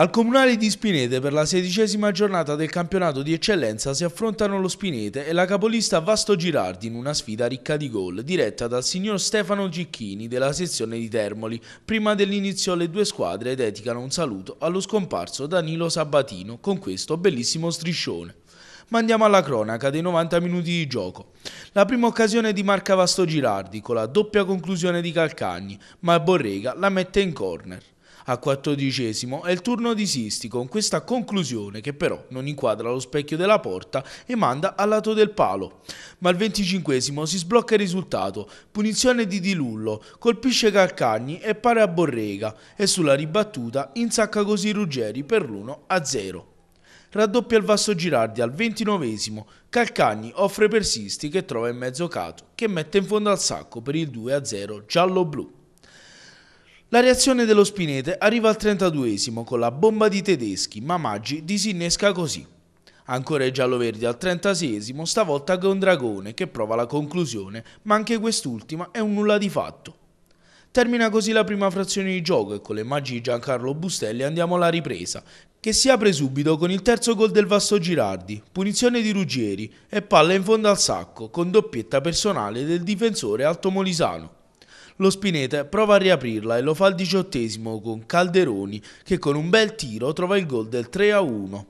Al Comunale di Spinete per la sedicesima giornata del campionato di eccellenza si affrontano lo Spinete e la capolista Vasto Girardi in una sfida ricca di gol diretta dal signor Stefano Gicchini della sezione di Termoli. Prima dell'inizio le due squadre dedicano un saluto allo scomparso Danilo Sabatino con questo bellissimo striscione. Ma andiamo alla cronaca dei 90 minuti di gioco. La prima occasione di Marca Vasto Girardi con la doppia conclusione di Calcagni, ma Borrega la mette in corner a quattordicesimo è il turno di Sisti con questa conclusione che però non inquadra lo specchio della porta e manda al lato del palo. Ma al venticinquesimo si sblocca il risultato, punizione di Di Lullo, colpisce Calcagni e pare a Borrega e sulla ribattuta insacca così Ruggeri per l'1-0 raddoppia il Vasso Girardi al 29 Calcagni offre per Sisti che trova in mezzo Cato, che mette in fondo al sacco per il 2-0 giallo-blu. La reazione dello Spinete arriva al 32esimo con la bomba di tedeschi, ma Maggi disinnesca così. Ancora i gialloverdi al 36esimo, stavolta con Dragone che prova la conclusione, ma anche quest'ultima è un nulla di fatto. Termina così la prima frazione di gioco e con le magie di Giancarlo Bustelli andiamo alla ripresa, che si apre subito con il terzo gol del Vasto Girardi, punizione di Ruggeri e palla in fondo al sacco con doppietta personale del difensore Alto Molisano. Lo Spinete prova a riaprirla e lo fa al diciottesimo con Calderoni che con un bel tiro trova il gol del 3-1. a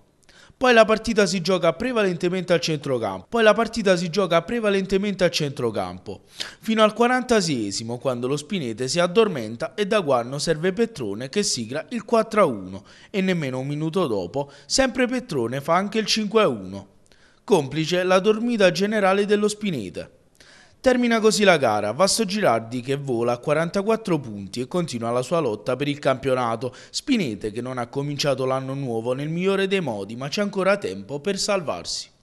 Poi la partita si gioca prevalentemente al centrocampo. Poi la partita si gioca prevalentemente al centrocampo. Fino al 46 quando lo Spinete si addormenta e da Guarno serve Petrone che sigla il 4-1 e nemmeno un minuto dopo sempre Petrone fa anche il 5-1. Complice la dormita generale dello Spinete. Termina così la gara, Vasto Girardi che vola a 44 punti e continua la sua lotta per il campionato, Spinete che non ha cominciato l'anno nuovo nel migliore dei modi ma c'è ancora tempo per salvarsi.